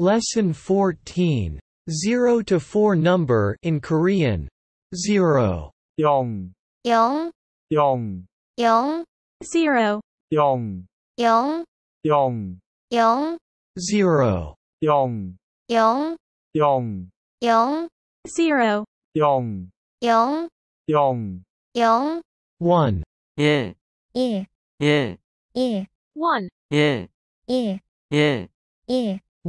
Lesson 14. 0 to 4 number in Korean. 0. 0. 0. 0. 0. 0. 0. 0. 0. 0. 0. 0. 0. 0. 0. 0. 0. 0. 0. 0. 1. 1. 1. 1. 1. 1. 1. 1. 1 1 1 1 1 1 1 1 1 1 2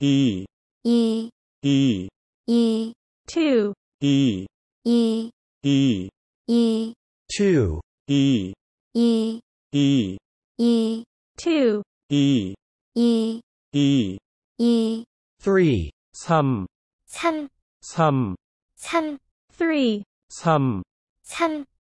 e e e e 2 e e e e 2 e e e e 2 e e e e 3 3 3 3 3 3 3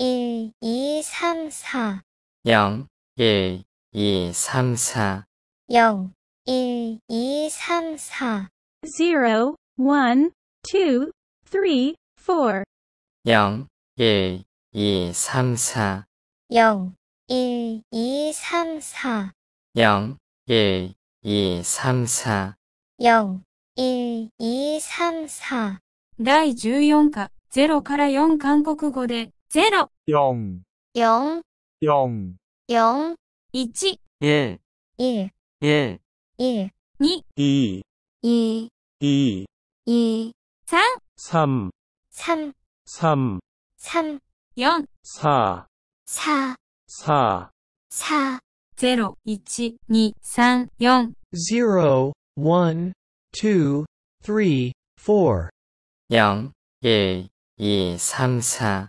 1, 2, 3, 4 0, 1, 2, 3, 4 0, 1, 2, 3, 4 0, 1, 2, 3, 4 0, 1, 2, 3, 4 0, 1, 2, 3, 4 0, 1, 2, 3, 4 0, 1, 2, 3, 4第14課0から4韓国語で영 영, 영, 영, 이치, 예, 예, 0 0 0 0 0 1 1 사, 1 1 2 2 2 2 2 3 3 3 3 3 o 4 4 4 4 0 1 2 r 4 0 1 2 3 4 영, 1 2 예. 삼, 사.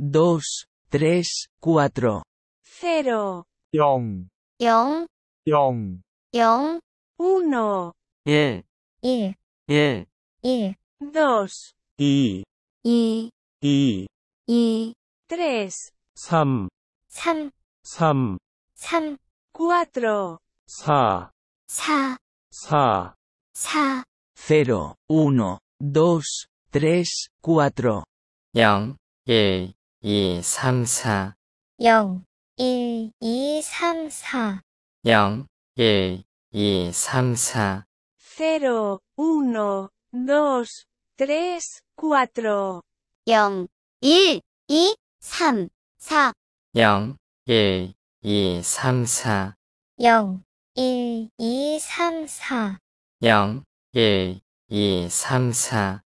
2, 3, 4. 0. 0. 0. 0. 0. 1. 1. 1. 1. 2. 2. 2. 2. 3. 3. 3. 3. 3. 4. 4. 4. 4. 4. 0, 1, 2, 3, 4. 0, 1. 2, 3, 4 0, 1, 2, 3, 4 0, 1, 2, 3, 4 0, 1, 2, 3, 4 0, 1, 2, 3, 4 0, 1, 2, 3, 4 0, 1, 2, 3, 4 0, 1, 2, 3, 4 0, 1, 2, 3, 4